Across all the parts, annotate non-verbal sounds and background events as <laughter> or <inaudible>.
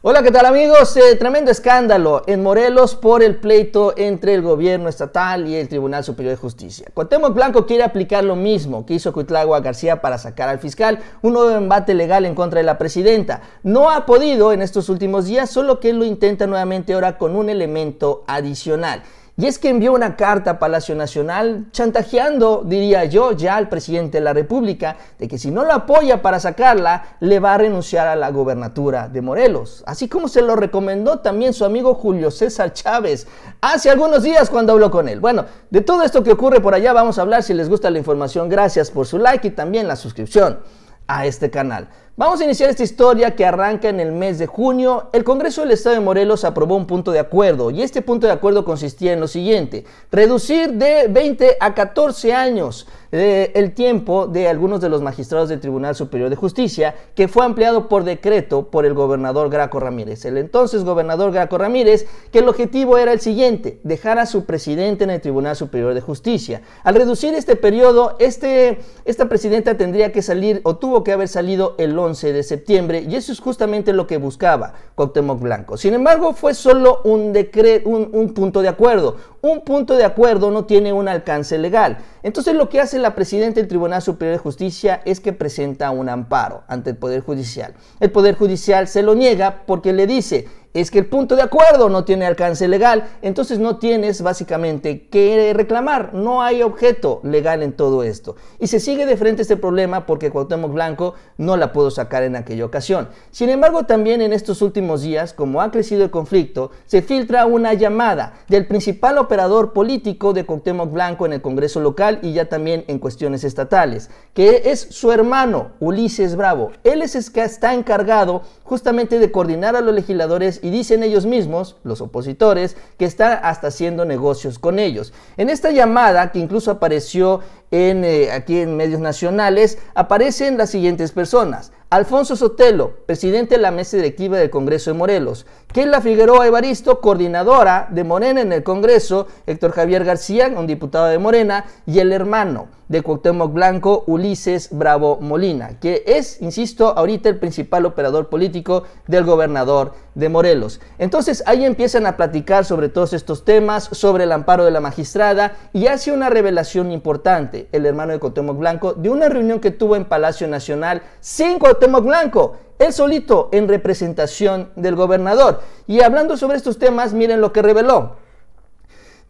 Hola, ¿qué tal amigos? Eh, tremendo escándalo en Morelos por el pleito entre el gobierno estatal y el Tribunal Superior de Justicia. Cuauhtémoc Blanco quiere aplicar lo mismo que hizo Cuitlagua García para sacar al fiscal, un nuevo embate legal en contra de la presidenta. No ha podido en estos últimos días, solo que lo intenta nuevamente ahora con un elemento adicional. Y es que envió una carta a Palacio Nacional chantajeando, diría yo, ya al presidente de la República de que si no lo apoya para sacarla, le va a renunciar a la gobernatura de Morelos. Así como se lo recomendó también su amigo Julio César Chávez hace algunos días cuando habló con él. Bueno, de todo esto que ocurre por allá vamos a hablar. Si les gusta la información, gracias por su like y también la suscripción a este canal. Vamos a iniciar esta historia que arranca en el mes de junio. El Congreso del Estado de Morelos aprobó un punto de acuerdo y este punto de acuerdo consistía en lo siguiente, reducir de 20 a 14 años eh, el tiempo de algunos de los magistrados del Tribunal Superior de Justicia que fue ampliado por decreto por el gobernador Graco Ramírez, el entonces gobernador Graco Ramírez, que el objetivo era el siguiente, dejar a su presidente en el Tribunal Superior de Justicia. Al reducir este periodo, este, esta presidenta tendría que salir o tuvo que haber salido el 11 11 de septiembre y eso es justamente lo que buscaba Cuauhtémoc Blanco. Sin embargo, fue solo un, decreto, un punto de acuerdo. Un punto de acuerdo no tiene un alcance legal. Entonces lo que hace la presidenta del Tribunal Superior de Justicia es que presenta un amparo ante el Poder Judicial. El Poder Judicial se lo niega porque le dice, es que el punto de acuerdo no tiene alcance legal, entonces no tienes básicamente que reclamar, no hay objeto legal en todo esto. Y se sigue de frente este problema porque Cuauhtémoc Blanco no la pudo sacar en aquella ocasión. Sin embargo, también en estos últimos días, como ha crecido el conflicto, se filtra una llamada del principal operador político de Cuauhtémoc Blanco en el Congreso local y ya también en cuestiones estatales, que es su hermano Ulises Bravo. Él es el que está encargado justamente de coordinar a los legisladores y y dicen ellos mismos, los opositores, que están hasta haciendo negocios con ellos. En esta llamada que incluso apareció eh, aquí en medios nacionales, aparecen las siguientes personas. Alfonso Sotelo, presidente de la mesa directiva del Congreso de Morelos. Kela Figueroa Evaristo, coordinadora de Morena en el Congreso. Héctor Javier García, un diputado de Morena. Y el hermano de Cuauhtémoc Blanco, Ulises Bravo Molina, que es, insisto, ahorita el principal operador político del gobernador de Morelos. Entonces ahí empiezan a platicar sobre todos estos temas, sobre el amparo de la magistrada y hace una revelación importante el hermano de Cuauhtémoc Blanco, de una reunión que tuvo en Palacio Nacional sin Cuauhtémoc Blanco, él solito en representación del gobernador. Y hablando sobre estos temas, miren lo que reveló.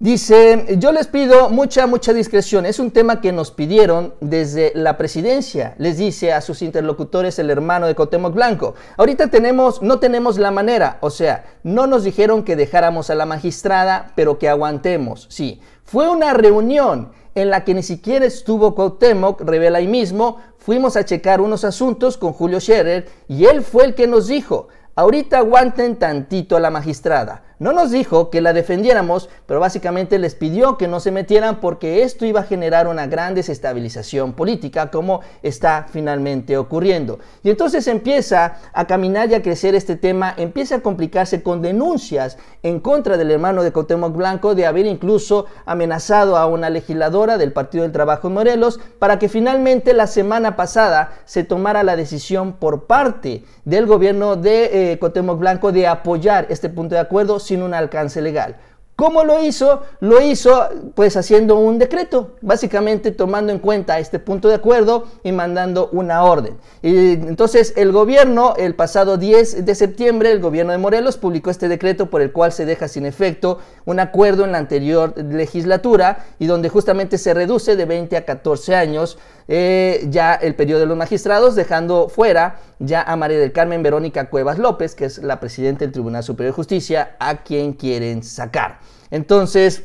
Dice, yo les pido mucha, mucha discreción. Es un tema que nos pidieron desde la presidencia, les dice a sus interlocutores el hermano de Cotemoc Blanco. Ahorita tenemos, no tenemos la manera, o sea, no nos dijeron que dejáramos a la magistrada, pero que aguantemos. Sí, fue una reunión en la que ni siquiera estuvo Cuauhtémoc, revela ahí mismo, fuimos a checar unos asuntos con Julio Scherer y él fue el que nos dijo, ahorita aguanten tantito a la magistrada, no nos dijo que la defendiéramos, pero básicamente les pidió que no se metieran porque esto iba a generar una gran desestabilización política como está finalmente ocurriendo. Y entonces empieza a caminar y a crecer este tema, empieza a complicarse con denuncias en contra del hermano de Cotemoc Blanco de haber incluso amenazado a una legisladora del Partido del Trabajo en Morelos para que finalmente la semana pasada se tomara la decisión por parte del gobierno de eh, Cotemoc Blanco de apoyar este punto de acuerdo sin un alcance legal. ¿Cómo lo hizo? Lo hizo pues haciendo un decreto, básicamente tomando en cuenta este punto de acuerdo y mandando una orden. Y entonces el gobierno, el pasado 10 de septiembre, el gobierno de Morelos publicó este decreto por el cual se deja sin efecto un acuerdo en la anterior legislatura y donde justamente se reduce de 20 a 14 años eh, ya el periodo de los magistrados, dejando fuera ya a María del Carmen Verónica Cuevas López, que es la presidenta del Tribunal Superior de Justicia, a quien quieren sacar. Entonces,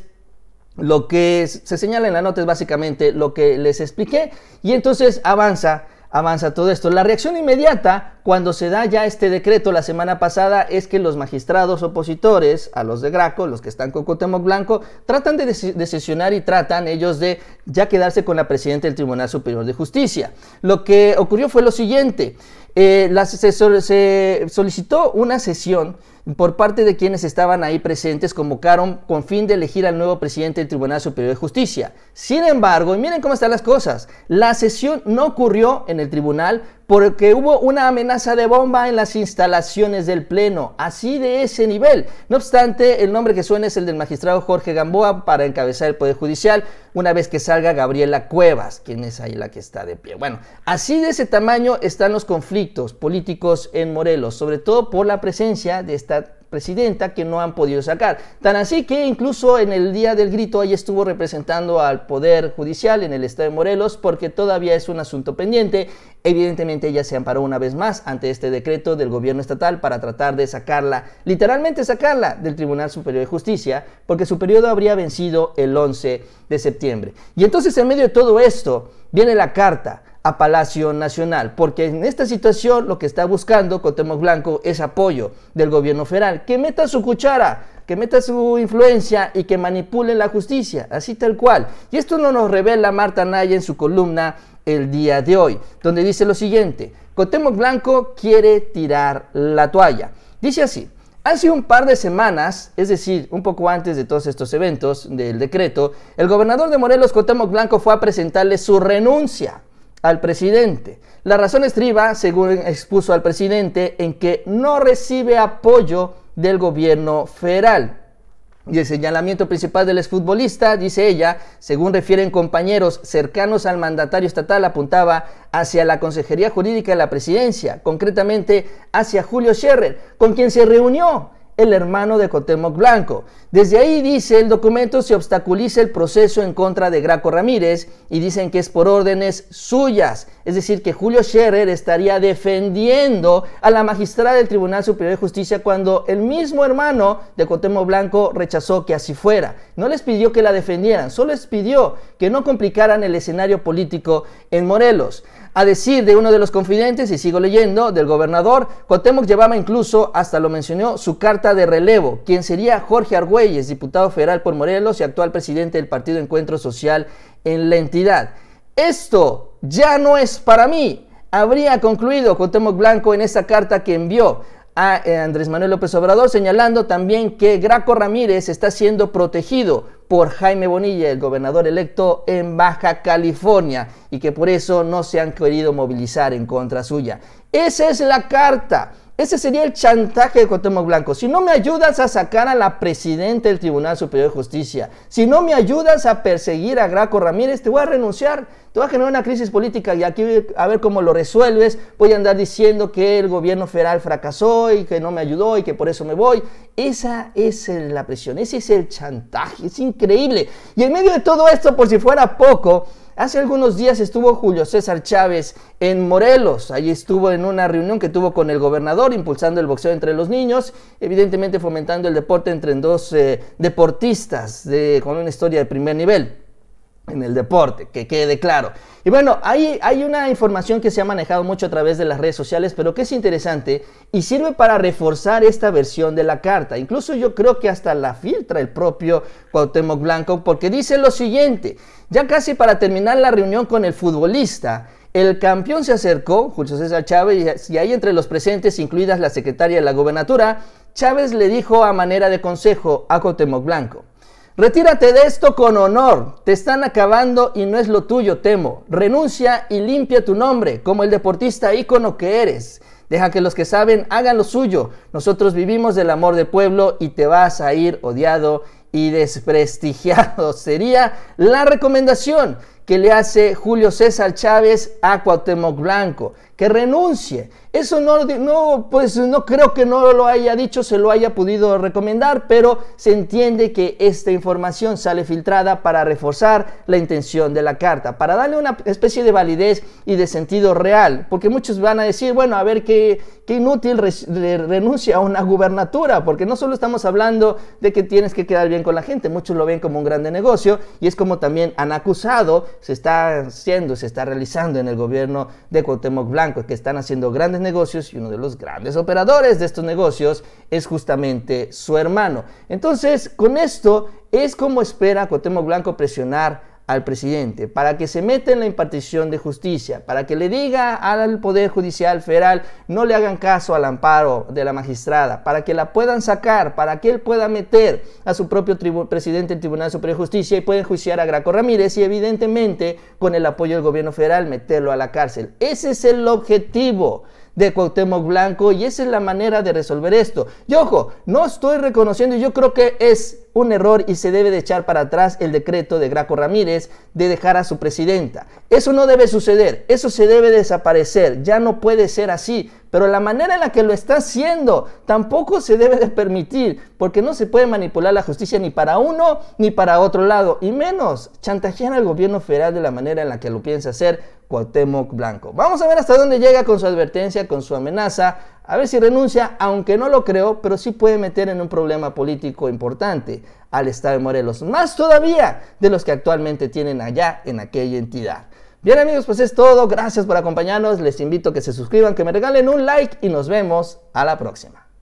lo que se señala en la nota es básicamente lo que les expliqué y entonces avanza avanza todo esto. La reacción inmediata cuando se da ya este decreto la semana pasada es que los magistrados opositores a los de Graco, los que están con Cuauhtémoc Blanco, tratan de sesionar y tratan ellos de ya quedarse con la presidenta del Tribunal Superior de Justicia. Lo que ocurrió fue lo siguiente. Eh, se, se solicitó una sesión por parte de quienes estaban ahí presentes, convocaron con fin de elegir al nuevo presidente del Tribunal Superior de Justicia. Sin embargo, y miren cómo están las cosas, la sesión no ocurrió en el tribunal porque hubo una amenaza de bomba en las instalaciones del Pleno, así de ese nivel. No obstante, el nombre que suena es el del magistrado Jorge Gamboa para encabezar el Poder Judicial, una vez que salga Gabriela Cuevas, quien es ahí la que está de pie. Bueno, así de ese tamaño están los conflictos políticos en Morelos, sobre todo por la presencia de esta presidenta que no han podido sacar. Tan así que incluso en el día del grito ella estuvo representando al Poder Judicial en el estado de Morelos porque todavía es un asunto pendiente. Evidentemente ella se amparó una vez más ante este decreto del gobierno estatal para tratar de sacarla, literalmente sacarla del Tribunal Superior de Justicia porque su periodo habría vencido el 11 de septiembre. Y entonces en medio de todo esto viene la carta a Palacio Nacional, porque en esta situación lo que está buscando Cotemos Blanco es apoyo del gobierno federal, que meta su cuchara, que meta su influencia y que manipule la justicia, así tal cual. Y esto no nos revela Marta Naya en su columna el día de hoy, donde dice lo siguiente, Cotemos Blanco quiere tirar la toalla. Dice así, Hace un par de semanas, es decir, un poco antes de todos estos eventos del decreto, el gobernador de Morelos, Cotemoc Blanco, fue a presentarle su renuncia al presidente. La razón estriba, según expuso al presidente, en que no recibe apoyo del gobierno federal. Y el señalamiento principal del exfutbolista, dice ella, según refieren compañeros cercanos al mandatario estatal, apuntaba hacia la Consejería Jurídica de la Presidencia, concretamente hacia Julio Scherrer, con quien se reunió el hermano de Cotemoc Blanco. Desde ahí dice el documento se obstaculiza el proceso en contra de Graco Ramírez y dicen que es por órdenes suyas, es decir que Julio Scherer estaría defendiendo a la magistrada del Tribunal Superior de Justicia cuando el mismo hermano de Cotemoc Blanco rechazó que así fuera. No les pidió que la defendieran, solo les pidió que no complicaran el escenario político en Morelos. A decir de uno de los confidentes, y sigo leyendo, del gobernador, Cotemoc llevaba incluso, hasta lo mencionó, su carta de relevo, quien sería Jorge Argüelles, diputado federal por Morelos y actual presidente del Partido Encuentro Social en la entidad. Esto ya no es para mí. Habría concluido Temo Blanco en esa carta que envió a eh, Andrés Manuel López Obrador, señalando también que Graco Ramírez está siendo protegido por Jaime Bonilla, el gobernador electo en Baja California, y que por eso no se han querido movilizar en contra suya. Esa es la carta. Ese sería el chantaje de Cuauhtémoc Blanco. Si no me ayudas a sacar a la presidenta del Tribunal Superior de Justicia, si no me ayudas a perseguir a Graco Ramírez, te voy a renunciar, te voy a generar una crisis política y aquí a ver cómo lo resuelves. Voy a andar diciendo que el gobierno federal fracasó y que no me ayudó y que por eso me voy. Esa es la presión, ese es el chantaje, es increíble. Y en medio de todo esto, por si fuera poco, Hace algunos días estuvo Julio César Chávez en Morelos. Allí estuvo en una reunión que tuvo con el gobernador, impulsando el boxeo entre los niños, evidentemente fomentando el deporte entre dos eh, deportistas de, con una historia de primer nivel en el deporte, que quede claro. Y bueno, hay, una información que se ha manejado mucho a través de las redes sociales, pero que es interesante y sirve para reforzar esta versión de la carta. Incluso yo creo que hasta la filtra el propio Cuauhtémoc Blanco, porque dice lo siguiente, ya casi para terminar la reunión con el futbolista, el campeón se acercó, Julio César Chávez, y ahí entre los presentes, incluidas la secretaria de la gobernatura, Chávez le dijo a manera de consejo a Cuauhtémoc Blanco, Retírate de esto con honor. Te están acabando y no es lo tuyo, temo. Renuncia y limpia tu nombre, como el deportista ícono que eres. Deja que los que saben hagan lo suyo. Nosotros vivimos del amor del pueblo y te vas a ir odiado y desprestigiado. <laughs> Sería la recomendación que le hace Julio César Chávez a Cuauhtémoc Blanco, que renuncie. Eso no, no, pues no creo que no lo haya dicho, se lo haya podido recomendar, pero se entiende que esta información sale filtrada para reforzar la intención de la carta, para darle una especie de validez y de sentido real, porque muchos van a decir, bueno, a ver qué, qué inútil renuncia a una gubernatura, porque no solo estamos hablando de que tienes que quedar bien con la gente, muchos lo ven como un grande negocio y es como también han acusado se está haciendo, se está realizando en el gobierno de Cuauhtémoc Blanco, que están haciendo grandes negocios y uno de los grandes operadores de estos negocios es justamente su hermano. Entonces, con esto es como espera Cuauhtémoc Blanco presionar al presidente, para que se meta en la impartición de justicia, para que le diga al Poder Judicial Federal no le hagan caso al amparo de la magistrada, para que la puedan sacar, para que él pueda meter a su propio presidente el Tribunal Superior de Justicia y puede juiciar a Graco Ramírez y evidentemente con el apoyo del gobierno federal meterlo a la cárcel. Ese es el objetivo de Cuauhtémoc Blanco y esa es la manera de resolver esto. Y ojo, no estoy reconociendo, yo creo que es un error y se debe de echar para atrás el decreto de Graco Ramírez de dejar a su presidenta. Eso no debe suceder, eso se debe desaparecer, ya no puede ser así, pero la manera en la que lo está haciendo tampoco se debe de permitir, porque no se puede manipular la justicia ni para uno ni para otro lado, y menos chantajear al gobierno federal de la manera en la que lo piensa hacer Cuauhtémoc Blanco. Vamos a ver hasta dónde llega con su advertencia, con su amenaza a ver si renuncia, aunque no lo creo, pero sí puede meter en un problema político importante al Estado de Morelos, más todavía de los que actualmente tienen allá en aquella entidad. Bien amigos, pues es todo, gracias por acompañarnos, les invito a que se suscriban, que me regalen un like y nos vemos a la próxima.